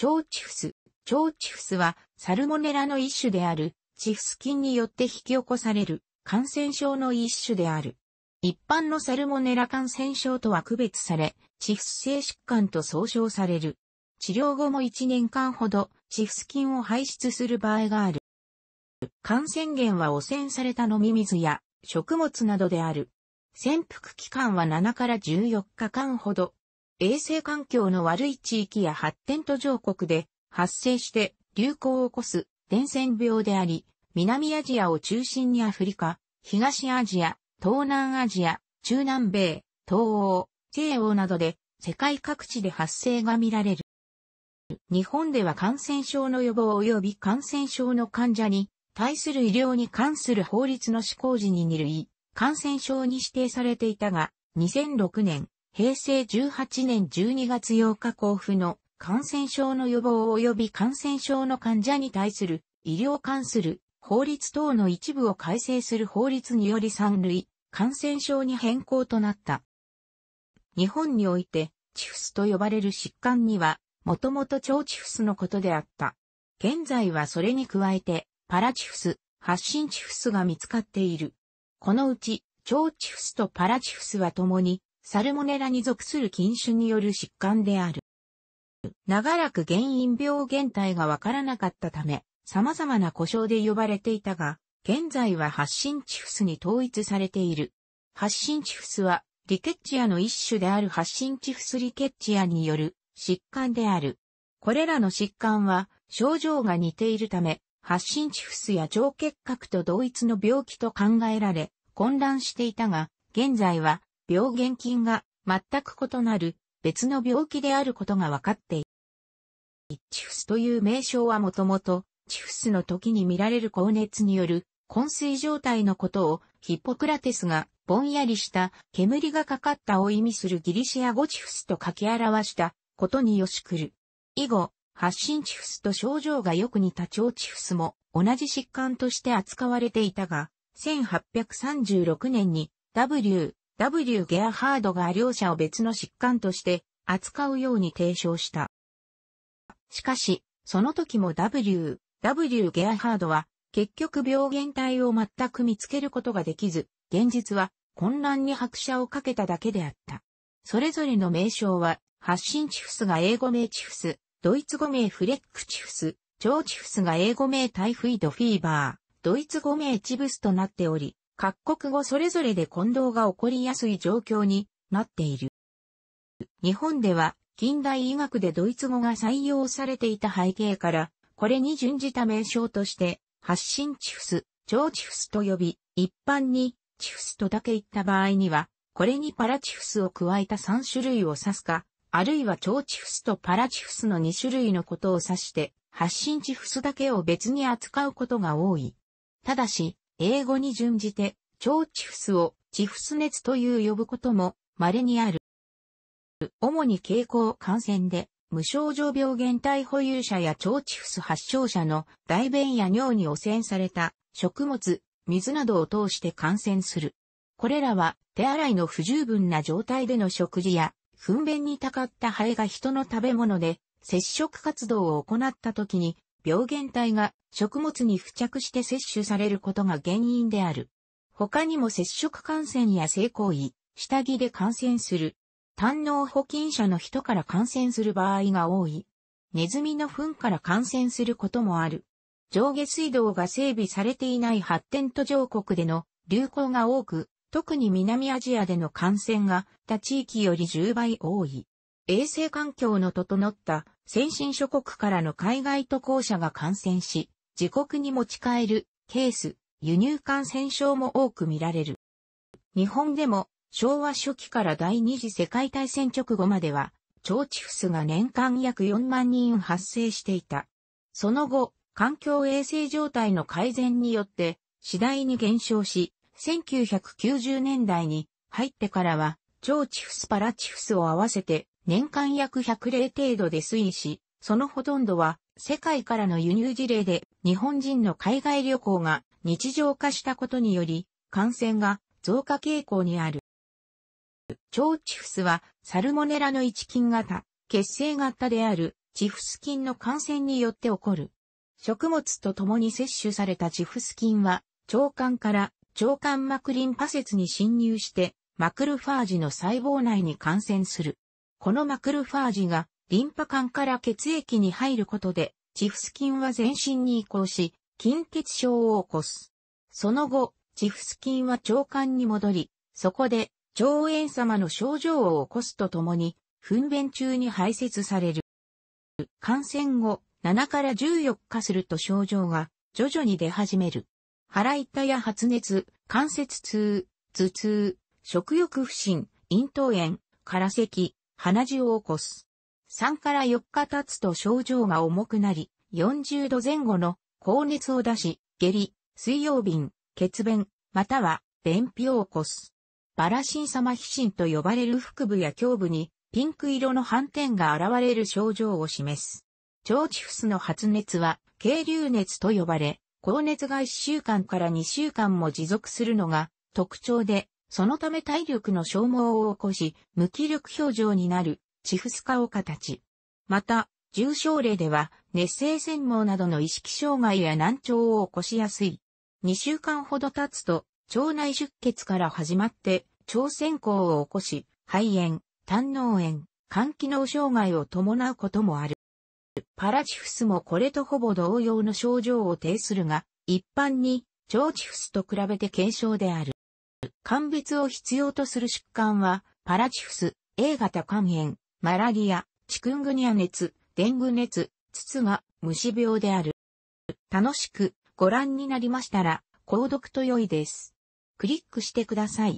腸チフス。腸チフスはサルモネラの一種であるチフス菌によって引き起こされる感染症の一種である。一般のサルモネラ感染症とは区別され、チフス性疾患と総称される。治療後も1年間ほどチフス菌を排出する場合がある。感染源は汚染された飲み水や食物などである。潜伏期間は7から14日間ほど、衛生環境の悪い地域や発展途上国で発生して流行を起こす伝染病であり、南アジアを中心にアフリカ、東アジア、東南アジア、中南米、東欧、西欧などで世界各地で発生が見られる。日本では感染症の予防及び感染症の患者に対する医療に関する法律の施行時に2類、感染症に指定されていたが、2006年、平成18年12月8日交付の感染症の予防及び感染症の患者に対する医療関する法律等の一部を改正する法律により三類感染症に変更となった。日本においてチフスと呼ばれる疾患にはもともと超チフスのことであった。現在はそれに加えてパラチフス、発疹チフスが見つかっている。このうち超チフスとパラチフスはともにサルモネラに属する菌種による疾患である。長らく原因病原体がわからなかったため、様々な故障で呼ばれていたが、現在は発疹チフスに統一されている。発疹チフスは、リケッチアの一種である発疹チフスリケッチアによる疾患である。これらの疾患は、症状が似ているため、発疹チフスや腸結核と同一の病気と考えられ、混乱していたが、現在は病原菌が全く異なる別の病気であることが分かっている。チフスという名称はもともと、チフスの時に見られる高熱による昏睡状態のことをヒポクラテスがぼんやりした煙がかかったを意味するギリシア語チフスと書き表したことによしくる。以後、発疹チフスと症状がよく似た腸チフスも同じ疾患として扱われていたが、1836年に W、W. ゲアハードが両者を別の疾患として扱うように提唱した。しかし、その時も W. W. ゲアハードは結局病原体を全く見つけることができず、現実は混乱に拍車をかけただけであった。それぞれの名称は、発信チフスが英語名チフス、ドイツ語名フレックチフス、超チフスが英語名タイフイドフィーバー、ドイツ語名チブスとなっており、各国語それぞれで混同が起こりやすい状況になっている。日本では近代医学でドイツ語が採用されていた背景から、これに準じた名称として、発信チフス、超チフスと呼び、一般にチフスとだけ言った場合には、これにパラチフスを加えた3種類を指すか、あるいは超チフスとパラチフスの2種類のことを指して、発信チフスだけを別に扱うことが多い。ただし、英語に準じて、超チフスをチフス熱という呼ぶことも稀にある。主に傾向感染で、無症状病原体保有者や腸チフス発症者の大便や尿に汚染された食物、水などを通して感染する。これらは手洗いの不十分な状態での食事や糞便にたかったハエが人の食べ物で接触活動を行った時に病原体が食物に付着して摂取されることが原因である。他にも接触感染や性行為、下着で感染する、胆脳保菌者の人から感染する場合が多い。ネズミの糞から感染することもある。上下水道が整備されていない発展途上国での流行が多く、特に南アジアでの感染が他地域より10倍多い。衛生環境の整った先進諸国からの海外渡航者が感染し、自国に持ち帰るケース、輸入感染症も多く見られる。日本でも昭和初期から第二次世界大戦直後までは、腸チフスが年間約4万人発生していた。その後、環境衛生状態の改善によって、次第に減少し、1990年代に入ってからは、腸チフスパラチフスを合わせて年間約100例程度で推移し、そのほとんどは世界からの輸入事例で日本人の海外旅行が日常化したことにより感染が増加傾向にある。腸チフスはサルモネラの一菌型、血清型であるチフス菌の感染によって起こる。食物と共に摂取されたチフス菌は腸管から腸管膜リンパ節に侵入してマクルファージの細胞内に感染する。このマクロファージがリンパ管から血液に入ることで、チフス菌は全身に移行し、筋血症を起こす。その後、チフス菌は腸管に戻り、そこで腸炎様の症状を起こすとともに、糞便中に排泄される。感染後、7から14日すると症状が徐々に出始める。腹痛や発熱、関節痛、頭痛、食欲不振、咽頭炎、から咳、鼻血を起こす。3から4日経つと症状が重くなり、40度前後の高熱を出し、下痢、水曜瓶、血便、または便秘を起こす。バラシン様皮疹と呼ばれる腹部や胸部にピンク色の斑点が現れる症状を示す。腸チフスの発熱は、軽流熱と呼ばれ、高熱が1週間から2週間も持続するのが特徴で、そのため体力の消耗を起こし、無気力表情になる、チフスカオカたち。また、重症例では、熱性繊毛などの意識障害や難聴を起こしやすい。2週間ほど経つと、腸内出血から始まって、腸線香を起こし、肺炎、胆脳炎、肝機能障害を伴うこともある。パラチフスもこれとほぼ同様の症状を呈するが、一般に、腸チフスと比べて軽症である。鑑別を必要とする疾患は、パラチフス、A 型肝炎、マラリア、チクングニア熱、デング熱、筒が虫病である。楽しくご覧になりましたら、購読と良いです。クリックしてください。